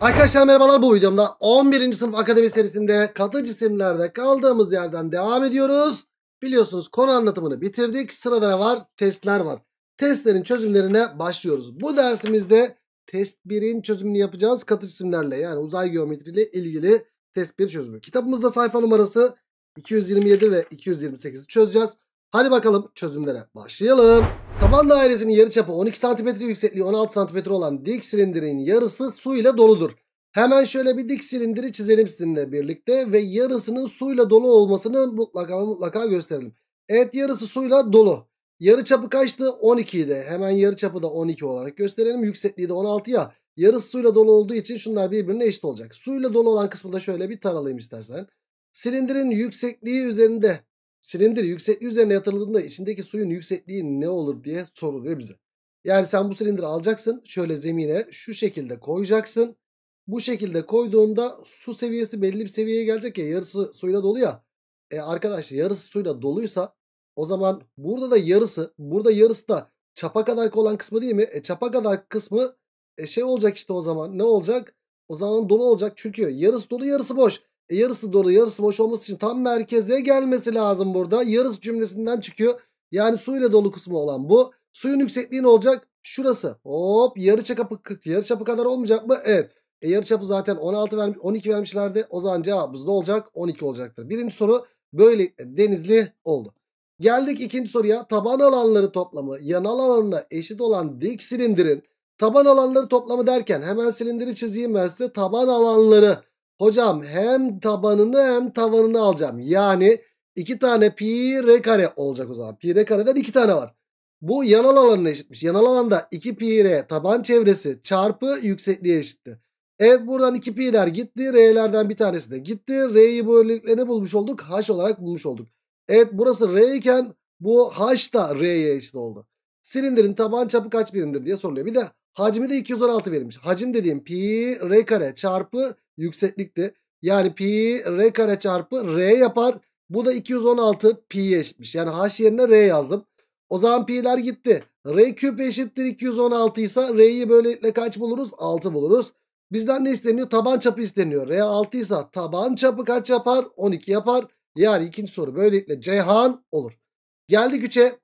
Arkadaşlar merhabalar bu videomda 11. sınıf akademi serisinde katı cisimlerde kaldığımız yerden devam ediyoruz. Biliyorsunuz konu anlatımını bitirdik. Sırada ne var? Testler var. Testlerin çözümlerine başlıyoruz. Bu dersimizde test 1'in çözümünü yapacağız katı cisimlerle yani uzay geometriyle ilgili test 1 çözümü. Kitabımızda sayfa numarası 227 ve 228'i çözeceğiz. Hadi bakalım çözümlere başlayalım. Taban dairesinin yarıçapı 12 santimetre yüksekliği 16 santimetre olan dik silindirin yarısı su ile doludur. Hemen şöyle bir dik silindiri çizelim sizinle birlikte ve yarısının suyla dolu olmasını mutlaka mutlaka gösterelim. Evet yarısı suyla dolu. Yarı çapı kaçtı? 12 idi. Hemen yarı çapı da 12 olarak gösterelim. Yüksekliği de 16 ya. Yarısı suyla dolu olduğu için şunlar birbirine eşit olacak. Suyla dolu olan kısmı da şöyle bir taralayayım istersen. Silindirin yüksekliği üzerinde silindir yüksekliği üzerine yatırıldığında içindeki suyun yüksekliği ne olur diye soruluyor bize. Yani sen bu silindiri alacaksın. Şöyle zemine şu şekilde koyacaksın. Bu şekilde koyduğunda su seviyesi belli bir seviyeye gelecek ya. Yarısı suyla dolu ya. E arkadaşlar yarısı suyla doluysa o zaman burada da yarısı. Burada yarısı da çapa kadar olan kısmı değil mi? E çapa kadar kısmı e şey olacak işte o zaman. Ne olacak? O zaman dolu olacak. Çünkü yarısı dolu yarısı boş. E, yarısı dolu yarısı boş olması için tam merkeze gelmesi lazım burada. Yarısı cümlesinden çıkıyor. Yani su ile dolu kısmı olan bu. Suyun yüksekliği ne olacak? Şurası. Hop yarı çapı, yarı çapı kadar olmayacak mı? Evet. E, yarı çapı zaten 16 vermiş, 12 vermişlerdi. O zaman cevabımız ne olacak? 12 olacaktır. Birinci soru böyle denizli oldu. Geldik ikinci soruya. Taban alanları toplamı yanal alanına eşit olan dik silindirin taban alanları toplamı derken hemen silindiri çizeyim ben size. Taban alanları Hocam hem tabanını hem tavanını alacağım. Yani iki tane pi r kare olacak o zaman. Pi r kareden iki tane var. Bu yanal alanına eşitmiş. Yanal alanda 2 pi r taban çevresi çarpı yüksekliğe eşitti. Evet buradan 2 pi'ler gitti. R'lerden bir tanesi de gitti. R'yi böylelikle ne bulmuş olduk? H olarak bulmuş olduk. Evet burası R iken bu H da R'ye eşit oldu. Silindirin taban çapı kaç birimdir diye soruluyor. Bir de Hacmi de 216 verilmiş. Hacim dediğim pi r kare çarpı yükseklikti. Yani pi r kare çarpı r yapar. Bu da 216 pi'ye eşitmiş. Yani h yerine r yazdım. O zaman pi'ler gitti. R küp eşittir 216 ise R'yi böylelikle kaç buluruz? 6 buluruz. Bizden ne isteniyor? Taban çapı isteniyor. R 6 ise taban çapı kaç yapar? 12 yapar. Yani ikinci soru böylelikle Ceyhan olur. Geldik 3'e.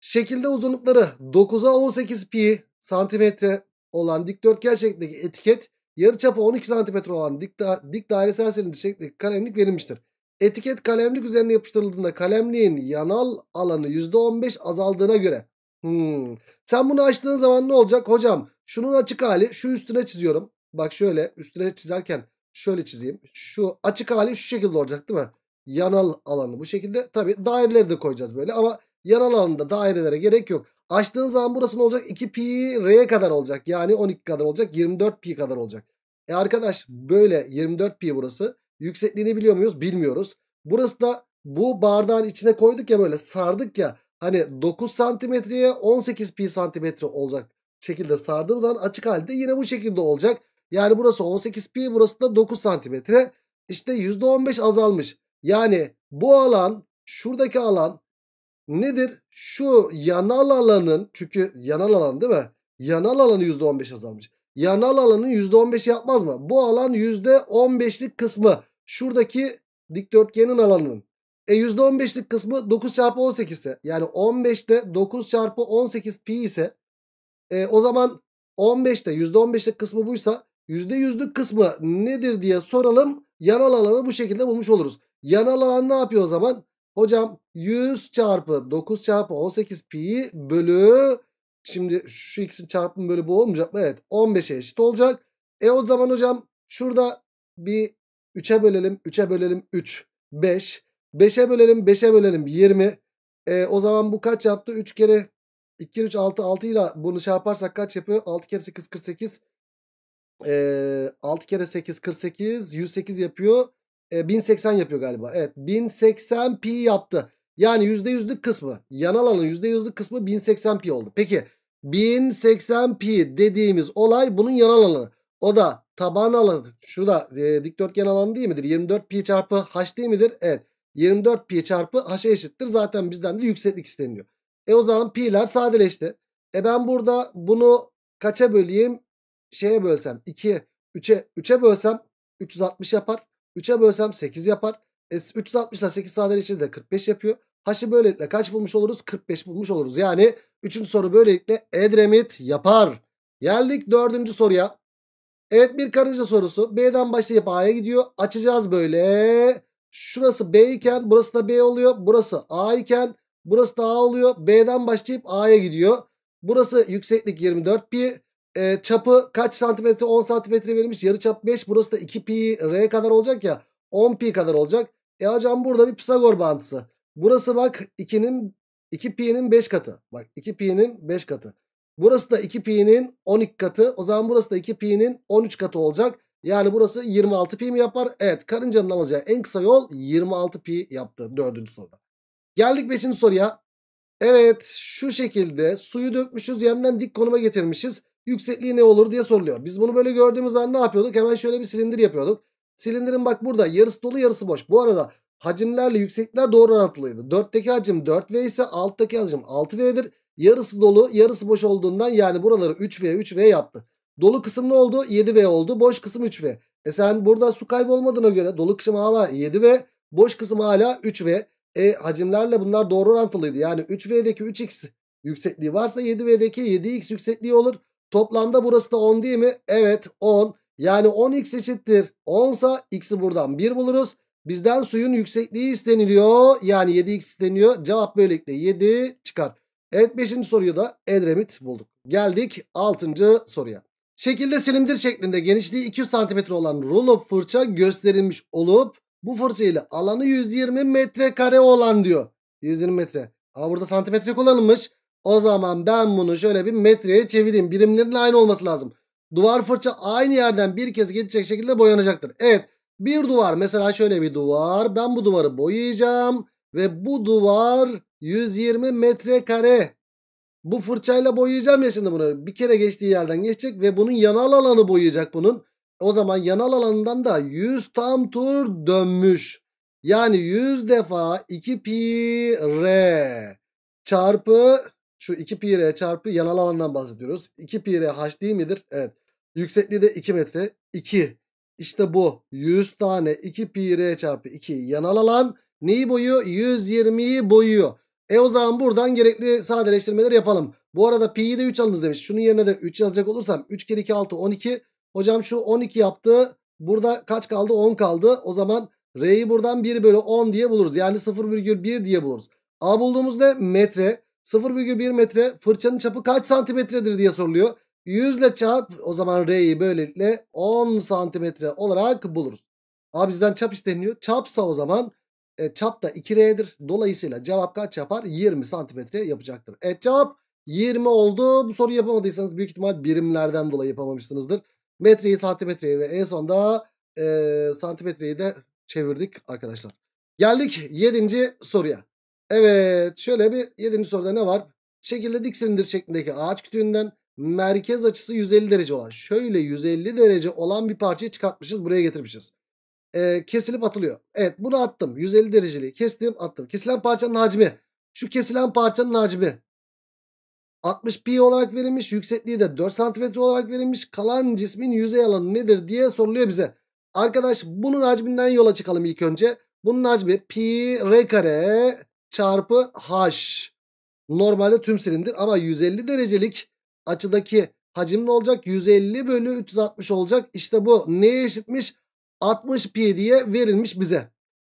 Şekilde uzunlukları 9'a 18 pi, santimetre olan dikdörtgen şeklindeki etiket yarıçapı 12 santimetre olan dik, da dik dairesel silindir şeklindeki kalemlik verilmiştir. Etiket kalemlik üzerine yapıştırıldığında kalemliğin yanal alanı %15 azaldığına göre. Hmm. Sen bunu açtığın zaman ne olacak? Hocam şunun açık hali şu üstüne çiziyorum. Bak şöyle üstüne çizerken şöyle çizeyim. Şu açık hali şu şekilde olacak değil mi? Yanal alanı bu şekilde. Tabi daireleri de koyacağız böyle ama yanal alanında dairelere gerek yok. Açtığın zaman burası ne olacak? 2 pi r'ye kadar olacak. Yani 12 kadar olacak. 24 pi kadar olacak. E arkadaş böyle 24 pi burası. Yüksekliğini biliyor muyuz? Bilmiyoruz. Burası da bu bardağın içine koyduk ya böyle sardık ya. Hani 9 santimetreye 18 pi santimetre olacak şekilde sardığım zaman açık halde yine bu şekilde olacak. Yani burası 18 pi burası da 9 santimetre. İşte %15 azalmış. Yani bu alan şuradaki alan nedir? Şu yanal alanın çünkü yanal alan değil mi? Yanal alanı %15 azalmış. Yanal alanın %15 yapmaz mı? Bu alan %15'lik kısmı. Şuradaki dikdörtgenin alanının. E %15'lik kısmı 9 çarpı 18 ise yani 15'te 9 çarpı 18 pi ise e, o zaman 15'te %15'lik kısmı buysa %100'lük kısmı nedir diye soralım. Yanal alanı bu şekilde bulmuş oluruz. Yanal alan ne yapıyor o zaman? Hocam 100 çarpı 9 çarpı 18 pi bölü şimdi şu x'in çarpımı bölü bu olmayacak mı? Evet 15'e eşit olacak. E o zaman hocam şurada bir 3'e bölelim 3'e bölelim 3 5 5'e bölelim 5'e bölelim 20 e, o zaman bu kaç yaptı 3 kere 2 kere 3 6 6 ile bunu çarparsak şey kaç yapıyor 6 kere 8 48 e, 6 kere 8 48 108 yapıyor e, 1080 yapıyor galiba. Evet 1080 pi yaptı. Yani %100'lük kısmı yanal alanın %100'lük kısmı 1080 pi oldu. Peki 1080 pi dediğimiz olay bunun yanal alanı. O da taban alanı. Şu da e, dikdörtgen alanı değil midir? 24pi çarpı h değil midir? Evet. 24pi çarpı h'a eşittir. Zaten bizden de yükseklik isteniyor. E o zaman pi'ler sadeleşti. E ben burada bunu kaça böleyim? Şeye bölsem 2'ye 3'e 3'e bölsem 360 yapar. 3'e bölsem 8 yapar. E, 360 ile 8 sadeleşince de 45 yapıyor. H'ı böylelikle kaç bulmuş oluruz? 45 bulmuş oluruz. Yani 3. soru böylelikle Edremit yapar. Geldik 4. soruya. Evet bir karınca sorusu. B'den başlayıp A'ya gidiyor. Açacağız böyle. Şurası B iken burası da B oluyor. Burası A iken burası da A oluyor. B'den başlayıp A'ya gidiyor. Burası yükseklik 24 pi e, çapı kaç santimetre 10 santimetre verilmiş yarı çap 5 burası da 2 pi r kadar olacak ya 10 pi kadar olacak. E hocam burada bir Pisagor bağıntısı. Burası bak 2'nin 2 pi'nin 5 katı. Bak 2 pi'nin 5 katı. Burası da 2 pi'nin 12 katı. O zaman burası da 2 pi'nin 13 katı olacak. Yani burası 26 pi mi yapar? Evet karıncanın alacağı en kısa yol 26 pi yaptı dördüncü soruda. Geldik 5. soruya. Evet şu şekilde suyu dökmüşüz yandan dik konuma getirmişiz yüksekliği ne olur diye soruluyor. Biz bunu böyle gördüğümüz an ne yapıyorduk? Hemen şöyle bir silindir yapıyorduk. Silindirin bak burada yarısı dolu yarısı boş. Bu arada hacimlerle yüksekler doğru orantılıydı. 4'teki hacim 4V ise alttaki hacim 6V'dir. Yarısı dolu yarısı boş olduğundan yani buraları 3V 3V yaptı. Dolu kısım ne oldu? 7V oldu. Boş kısım 3V. E sen burada su kaybı olmadığına göre dolu kısım hala 7V. Boş kısım hala 3V. E hacimlerle bunlar doğru orantılıydı. Yani 3V'deki 3X yüksekliği varsa 7V'deki 7X yüksekliği olur. Toplamda burası da 10 değil mi? Evet 10. Yani 10x eşittir. 10 sa x'i buradan 1 buluruz. Bizden suyun yüksekliği isteniliyor. Yani 7x isteniyor. Cevap böylelikle 7 çıkar. Evet 5. soruyu da Edremit bulduk. Geldik 6. soruya. Şekilde silindir şeklinde genişliği 200 cm olan rulo fırça gösterilmiş olup bu fırça ile alanı 120 metrekare olan diyor. 120 metre. Ama burada santimetre kullanılmış. O zaman ben bunu şöyle bir metreye çevireyim. Birimlerin aynı olması lazım. Duvar fırça aynı yerden bir kez geçecek şekilde boyanacaktır. Evet bir duvar mesela şöyle bir duvar. Ben bu duvarı boyayacağım. Ve bu duvar 120 metrekare. Bu fırçayla boyayacağım ya şimdi bunu. Bir kere geçtiği yerden geçecek ve bunun yanal alanı boyayacak bunun. O zaman yanal alanından da 100 tam tur dönmüş. Yani 100 defa 2 pi r çarpı şu 2 pi r çarpı yanal alandan bahsediyoruz. 2 pi r h değil midir? Evet. Yüksekliği de 2 metre. 2. İşte bu 100 tane 2 pi r çarpı 2 yanal alan neyi boyuyor? 120'yi boyuyor. E o zaman buradan gerekli sadeleştirmeleri yapalım. Bu arada pi'yi de 3 alınız demiş. Şunun yerine de 3 yazacak olursam 3 kere 2 6 12. Hocam şu 12 yaptı. Burada kaç kaldı? 10 kaldı. O zaman R'yi buradan 1 bölü 10 diye buluruz. Yani 0,1 diye buluruz. A bulduğumuz ne? Metre. 0,1 metre fırçanın çapı kaç santimetredir diye soruluyor. 100 ile çarp o zaman R'yi böylelikle 10 santimetre olarak buluruz. A bizden çap isteniyor. Çapsa o zaman e, çap da 2R'dir. Dolayısıyla cevap kaç yapar? 20 santimetre yapacaktır. E cevap 20 oldu. Bu soruyu yapamadıysanız büyük ihtimal birimlerden dolayı yapamamışsınızdır. Metreyi santimetreye ve en sonda e, santimetreyi de çevirdik arkadaşlar. Geldik 7. soruya. Evet şöyle bir 7. soruda ne var? Şekilde dik silindir şeklindeki ağaç kütüğünden merkez açısı 150 derece olan şöyle 150 derece olan bir parçayı çıkartmışız buraya getirmişiz. Ee, kesilip atılıyor. Evet bunu attım. 150 dereceli kestim attım. Kesilen parçanın hacmi. Şu kesilen parçanın hacmi 60 pi olarak verilmiş. Yüksekliği de 4 santimetre olarak verilmiş. Kalan cismin yüzey alanı nedir diye soruluyor bize. Arkadaş bunun hacminden yola çıkalım ilk önce. Bunun hacmi pi r kare çarpı h. Normalde tüm silindir ama 150 derecelik açıdaki hacim ne olacak? 150 bölü 360 olacak. İşte bu neye eşitmiş? 60 pi diye verilmiş bize.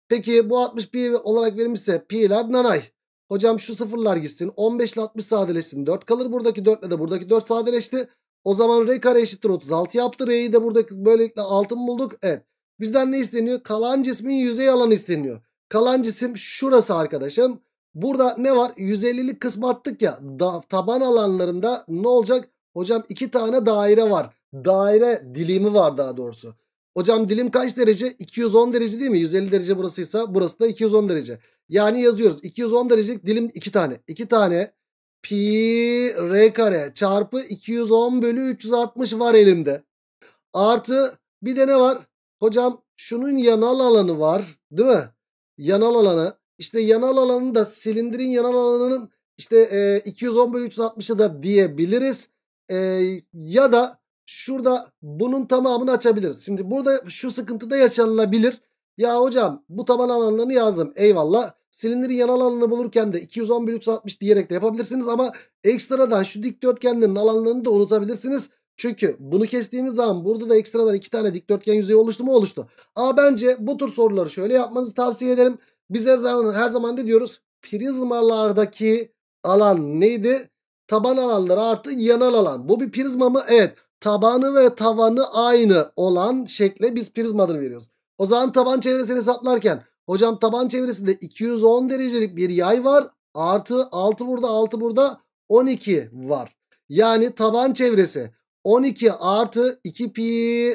Peki bu 60 pi olarak verilmişse pi'ler nanay. Hocam şu sıfırlar gitsin. 15 ile 60 sadeleşsin. 4 kalır. Buradaki 4 ile de buradaki 4 sadeleşti. O zaman r kare eşittir 36 yaptı. R'yi de buradaki böylelikle 6 bulduk? Evet. Bizden ne isteniyor? Kalan cismin yüzey alanı isteniyor. Kalan cisim şurası arkadaşım. Burada ne var? 150'lik kısmı attık ya. Da, taban alanlarında ne olacak? Hocam iki tane daire var. Daire dilimi var daha doğrusu. Hocam dilim kaç derece? 210 derece değil mi? 150 derece burasıysa burası da 210 derece. Yani yazıyoruz. 210 derecelik dilim iki tane. İki tane pi r kare çarpı 210 bölü 360 var elimde. Artı bir de ne var? Hocam şunun yanal alanı var değil mi? yanal alanı işte yanal alanı da silindirin yanal alanının işte e, 210 bölü 360'ı da diyebiliriz. E, ya da şurada bunun tamamını açabiliriz. Şimdi burada şu sıkıntıda da yaşanılabilir. Ya hocam bu taban alanlarını yazdım eyvallah. Silindirin yanal alanını bulurken de 210 bölü 360 diyerek de yapabilirsiniz. Ama ekstradan şu dikdörtgenlerin alanlarını da unutabilirsiniz. Çünkü bunu kestiğimiz zaman burada da ekstradan iki tane dikdörtgen yüzeyi oluştu mu oluştu. A bence bu tür soruları şöyle yapmanızı tavsiye ederim. Biz her zaman, her zaman ne diyoruz? Prizmalardaki alan neydi? Taban alanları artı yanal alan. Bu bir prizma mı? Evet. Tabanı ve tavanı aynı olan şekle biz prizma adını veriyoruz. O zaman taban çevresini hesaplarken hocam taban çevresinde 210 derecelik bir yay var. Artı 6 burada 6 burada 12 var. Yani taban çevresi 12 artı 2 pi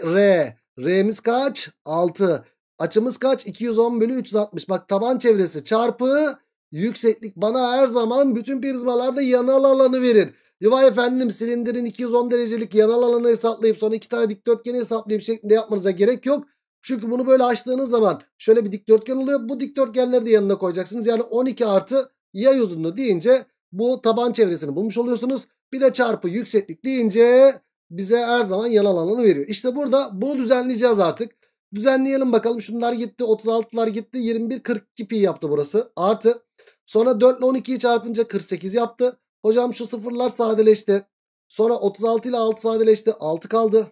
r. R'miz kaç? 6. Açımız kaç? 210 bölü 360. Bak taban çevresi çarpı yükseklik bana her zaman bütün prizmalarda yanal alanı verir. Yuva efendim silindirin 210 derecelik yanal alanı hesaplayıp sonra iki tane dikdörtgeni hesaplayıp şeklinde yapmanıza gerek yok. Çünkü bunu böyle açtığınız zaman şöyle bir dikdörtgen oluyor. Bu dikdörtgenleri de yanına koyacaksınız. Yani 12 artı yay uzunluğu deyince bu taban çevresini bulmuş oluyorsunuz. Bir de çarpı yükseklik deyince bize her zaman yanal alanı veriyor. İşte burada bunu düzenleyeceğiz artık. Düzenleyelim bakalım. Şunlar gitti. 36'lar gitti. 21 42 pi yaptı burası. Artı. Sonra 4 ile 12'yi çarpınca 48 yaptı. Hocam şu sıfırlar sadeleşti. Sonra 36 ile 6 sadeleşti. 6 kaldı.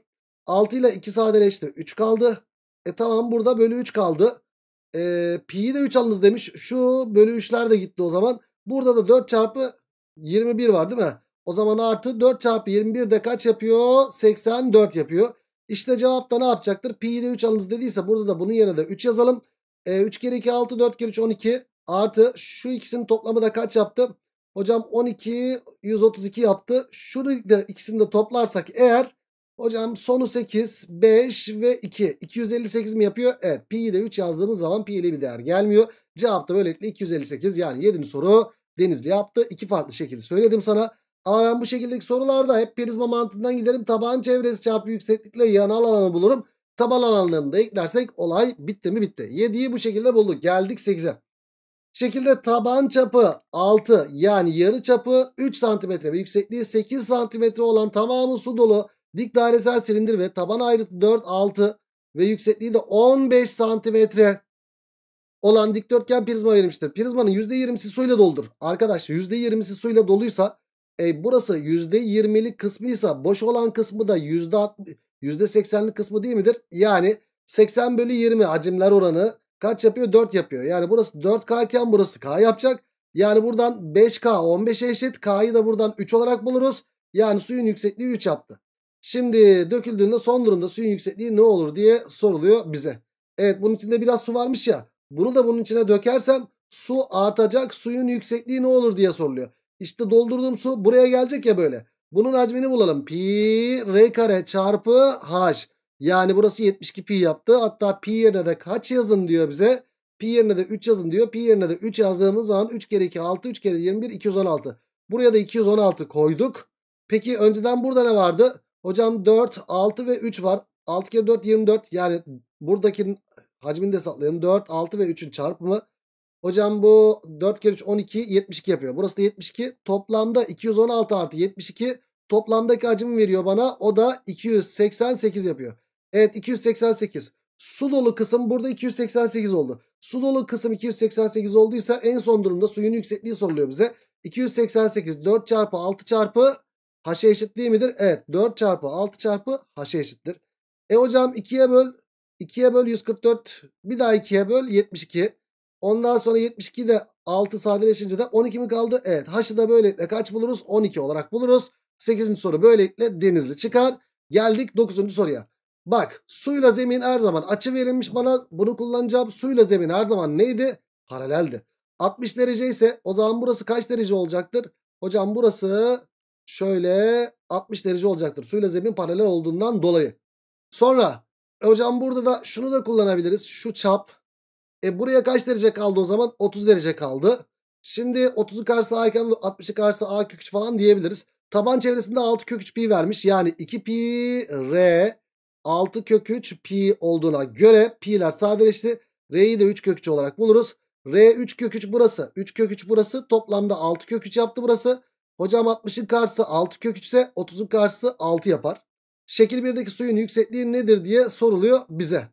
6 ile 2 sadeleşti. 3 kaldı. E tamam burada bölü 3 kaldı. E, pi'yi de 3 alınız demiş. Şu bölü 3'ler de gitti o zaman. Burada da 4 çarpı 21 var değil mi? O zaman artı 4 çarpı 21 de kaç yapıyor? 84 yapıyor. İşte cevap da ne yapacaktır? Pi'yi de 3 alınız dediyse burada da bunun yerine de 3 yazalım. E, 3 kere 2 6 4 kere 3 12 artı şu ikisinin toplamı da kaç yaptı? Hocam 12 132 yaptı. Şunu da ikisini de toplarsak eğer hocam sonu 8 5 ve 2 258 mi yapıyor? Evet pi'yi de 3 yazdığımız zaman pi pi'li bir değer gelmiyor. Cevap da böylelikle 258 yani 7. soru Denizli yaptı. İki farklı şekilde söyledim sana. Ama ben bu şekildeki sorularda hep prizma mantığından giderim. Taban çevresi çarpı yükseklikle yanal alanı bulurum. Taban alanlarını da eklersek olay bitti mi bitti. 7'yi bu şekilde bulduk. Geldik 8'e. Şekilde taban çapı 6 yani yarı çapı 3 cm ve yüksekliği 8 cm olan tamamı su dolu dik dairesel silindir ve taban ayrıtı 4 6 ve yüksekliği de 15 cm olan dikdörtgen prizma verilmiştir. Prizmanın %20'si suyla doldur. Arkadaşlar %20'si suyla doluysa e, burası %20'lik kısmıysa boş olan kısmı da %80'lik kısmı değil midir? Yani 80 bölü 20 hacimler oranı kaç yapıyor? 4 yapıyor. Yani burası 4K iken burası K yapacak. Yani buradan 5K 15'e eşit. K'yı da buradan 3 olarak buluruz. Yani suyun yüksekliği 3 yaptı. Şimdi döküldüğünde son durumda suyun yüksekliği ne olur diye soruluyor bize. Evet bunun içinde biraz su varmış ya. Bunu da bunun içine dökersem su artacak suyun yüksekliği ne olur diye soruluyor. İşte doldurduğum su buraya gelecek ya böyle. Bunun hacmini bulalım. Pi r kare çarpı h. Yani burası 72 pi yaptı. Hatta pi yerine de kaç yazın diyor bize. Pi yerine de 3 yazın diyor. Pi yerine de 3 yazdığımız zaman 3 kere 2 6 3 kere 21 216. Buraya da 216 koyduk. Peki önceden burada ne vardı? Hocam 4 6 ve 3 var. 6 kere 4 24 yani buradakinin hacmini de hesaplayalım. 4 6 ve 3'ün çarpımı Hocam bu 4 kere 3 12 72 yapıyor. Burası da 72. Toplamda 216 artı 72 toplamdaki hacmi veriyor bana. O da 288 yapıyor. Evet 288. Su dolu kısım burada 288 oldu. Su dolu kısım 288 olduysa en son durumda suyun yüksekliği soruluyor bize. 288 4 çarpı 6 çarpı haşe eşit değil midir? Evet 4 çarpı 6 çarpı haşe eşittir. E hocam 2'ye böl 2'ye böl 144 bir daha 2'ye böl 72. Ondan sonra 72 de 6 sadeleşince de 12 mi kaldı? Evet. H'ı da böylelikle kaç buluruz? 12 olarak buluruz. 8. soru böylelikle denizli çıkar. Geldik 9. soruya. Bak suyla zemin her zaman açı verilmiş bana bunu kullanacağım. Suyla zemin her zaman neydi? Paraleldi. 60 derece ise o zaman burası kaç derece olacaktır? Hocam burası şöyle 60 derece olacaktır. Suyla zemin paralel olduğundan dolayı. Sonra e hocam burada da şunu da kullanabiliriz. Şu çap e buraya kaç derece kaldı o zaman? 30 derece kaldı. Şimdi 30'u karşısı a iken 60'ı karşısı a kök 3 falan diyebiliriz. Taban çevresinde 6 kök 3 pi vermiş. Yani 2 pi r 6 kök 3 pi olduğuna göre pi'ler sadeleşti. R'yi de 3 kök 3 olarak buluruz. R 3 kök 3 burası. 3 kök 3 burası. Toplamda 6 kök 3 yaptı burası. Hocam 60'ın karşısı 6 kök 3 ise 30'un karşısı 6 yapar. Şekil 1'deki suyun yüksekliği nedir diye soruluyor bize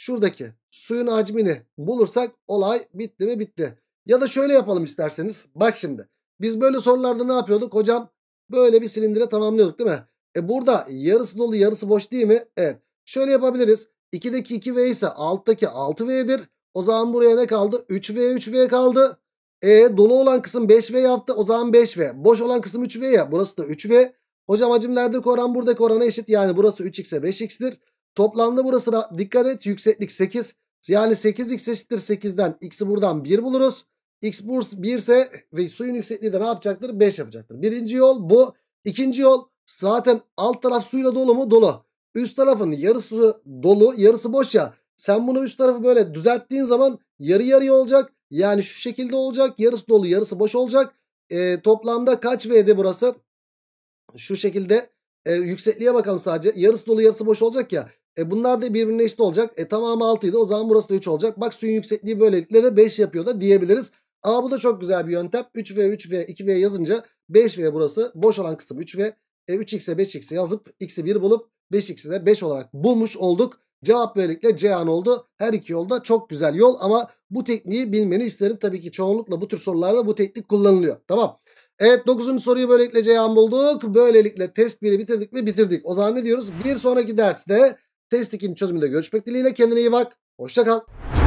şuradaki suyun hacmini bulursak olay bitti mi bitti. Ya da şöyle yapalım isterseniz. Bak şimdi biz böyle sorularda ne yapıyorduk hocam? Böyle bir silindire tamamlıyorduk değil mi? E burada yarısı dolu yarısı boş değil mi? Evet. Şöyle yapabiliriz. 2'deki 2V ise alttaki 6V'dir. O zaman buraya ne kaldı? 3V 3V kaldı. E dolu olan kısım 5V yaptı. O zaman 5V. Boş olan kısım 3V ya. Burası da 3V. Hocam hacimlerdeki oran buradaki orana eşit. Yani burası 3x'e 5x'tir. Toplamda burası da dikkat et yükseklik 8. Yani 8x eşittir 8'den x'i buradan 1 buluruz. X 1 ise ve suyun yüksekliği de ne yapacaktır? 5 yapacaktır. Birinci yol bu. İkinci yol zaten alt taraf suyla dolu mu? Dolu. Üst tarafın yarısı dolu yarısı boş ya. Sen bunu üst tarafı böyle düzelttiğin zaman yarı yarıya olacak. Yani şu şekilde olacak. Yarısı dolu yarısı boş olacak. E, toplamda kaç V'di burası? Şu şekilde e, yüksekliğe bakalım sadece. Yarısı dolu yarısı boş olacak ya. E bunlar da birbirine eşit olacak. E tamamı 6 idi. O zaman burası da 3 olacak. Bak suyun yüksekliği böylelikle de 5 yapıyor da diyebiliriz. Ama bu da çok güzel bir yöntem. 3V, 3V, 2V yazınca 5V burası. Boş olan kısım 3V. E 3X'e 5X'e yazıp X'i 1 bulup 5X'i de 5 olarak bulmuş olduk. Cevap böylelikle Ceyhan oldu. Her iki yolda çok güzel yol ama bu tekniği bilmeni isterim. Tabii ki çoğunlukla bu tür sorularda bu teknik kullanılıyor. Tamam. Evet 9. soruyu böylelikle Ceyhan bulduk. Böylelikle test 1'i bitirdik mi? Bitirdik. O zaman ne diyoruz? Bir sonraki derste test 2'nin çözümünde görüşmek dileğiyle. Kendine iyi bak. hoşçakal. kal.